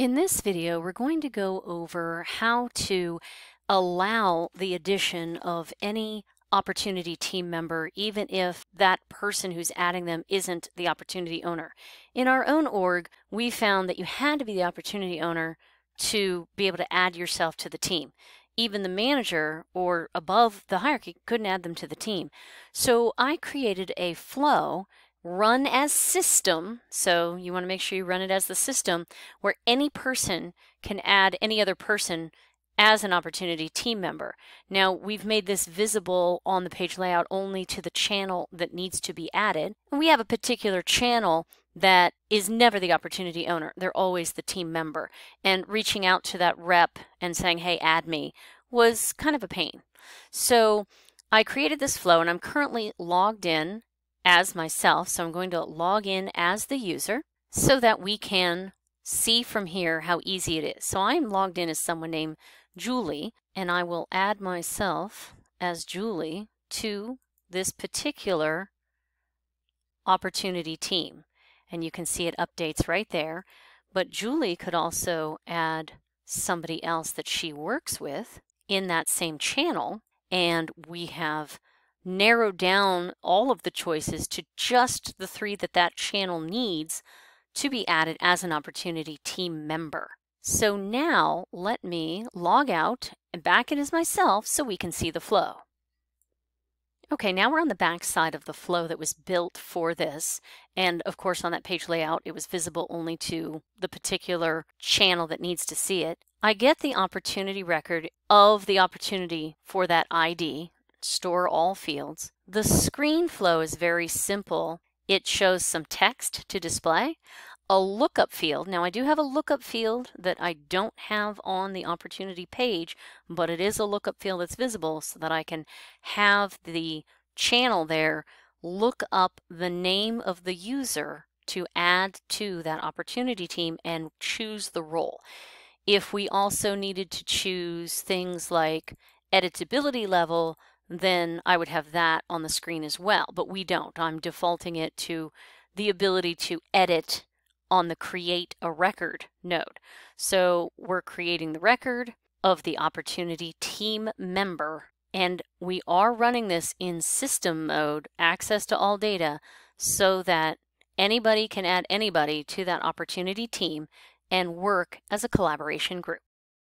In this video, we're going to go over how to allow the addition of any opportunity team member, even if that person who's adding them isn't the opportunity owner. In our own org, we found that you had to be the opportunity owner to be able to add yourself to the team. Even the manager or above the hierarchy couldn't add them to the team. So I created a flow run as system, so you want to make sure you run it as the system, where any person can add any other person as an opportunity team member. Now we've made this visible on the page layout only to the channel that needs to be added. And we have a particular channel that is never the opportunity owner. They're always the team member. And reaching out to that rep and saying, hey, add me was kind of a pain. So I created this flow and I'm currently logged in as myself. So I'm going to log in as the user so that we can see from here how easy it is. So I'm logged in as someone named Julie, and I will add myself as Julie to this particular opportunity team. And you can see it updates right there. But Julie could also add somebody else that she works with in that same channel, and we have narrow down all of the choices to just the three that that channel needs to be added as an opportunity team member. So now let me log out and back in as myself so we can see the flow. Okay, now we're on the back side of the flow that was built for this. And of course, on that page layout, it was visible only to the particular channel that needs to see it. I get the opportunity record of the opportunity for that ID store all fields. The screen flow is very simple. It shows some text to display, a lookup field. Now I do have a lookup field that I don't have on the opportunity page, but it is a lookup field that's visible so that I can have the channel there look up the name of the user to add to that opportunity team and choose the role. If we also needed to choose things like editability level, then I would have that on the screen as well. But we don't. I'm defaulting it to the ability to edit on the create a record node. So we're creating the record of the opportunity team member and we are running this in system mode, access to all data, so that anybody can add anybody to that opportunity team and work as a collaboration group.